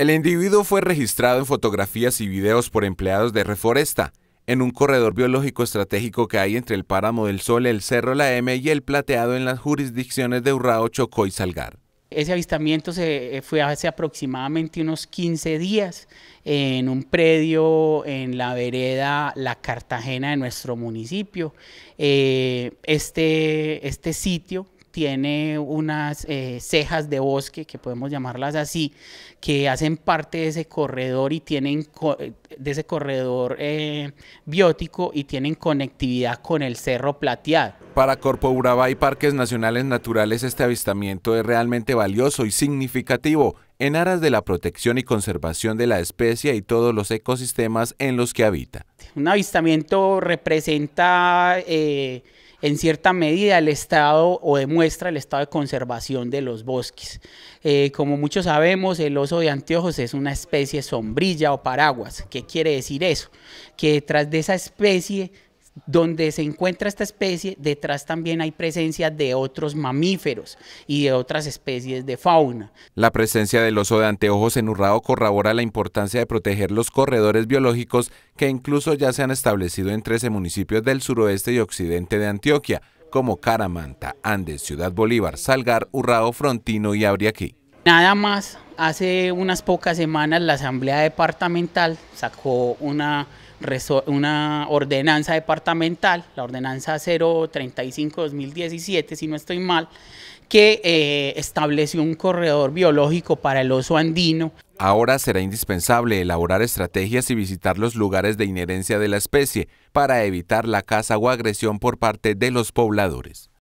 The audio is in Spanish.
El individuo fue registrado en fotografías y videos por empleados de Reforesta, en un corredor biológico estratégico que hay entre el Páramo del Sol, el Cerro La M y el Plateado en las jurisdicciones de Urrao, Chocó y Salgar. Ese avistamiento se eh, fue hace aproximadamente unos 15 días en un predio en la vereda La Cartagena de nuestro municipio. Eh, este, este sitio tiene unas eh, cejas de bosque, que podemos llamarlas así, que hacen parte de ese corredor y tienen eh, de ese corredor eh, biótico y tienen conectividad con el Cerro Plateado. Para Corpo Urabá y Parques Nacionales Naturales este avistamiento es realmente valioso y significativo en aras de la protección y conservación de la especie y todos los ecosistemas en los que habita. Un avistamiento representa en cierta medida el estado o demuestra el estado de conservación de los bosques. Eh, como muchos sabemos, el oso de anteojos es una especie sombrilla o paraguas. ¿Qué quiere decir eso? Que detrás de esa especie donde se encuentra esta especie, detrás también hay presencia de otros mamíferos y de otras especies de fauna. La presencia del oso de anteojos en Urrao corrobora la importancia de proteger los corredores biológicos que incluso ya se han establecido en 13 municipios del suroeste y occidente de Antioquia, como Caramanta, Andes, Ciudad Bolívar, Salgar, Urrao, Frontino y Abriaquí. Nada más, hace unas pocas semanas la Asamblea Departamental sacó una, ordenanza departamental, la ordenanza 035-2017, si no estoy mal, que eh, estableció un corredor biológico para el oso andino. Ahora será indispensable elaborar estrategias y visitar los lugares de inherencia de la especie para evitar la caza o agresión por parte de los pobladores.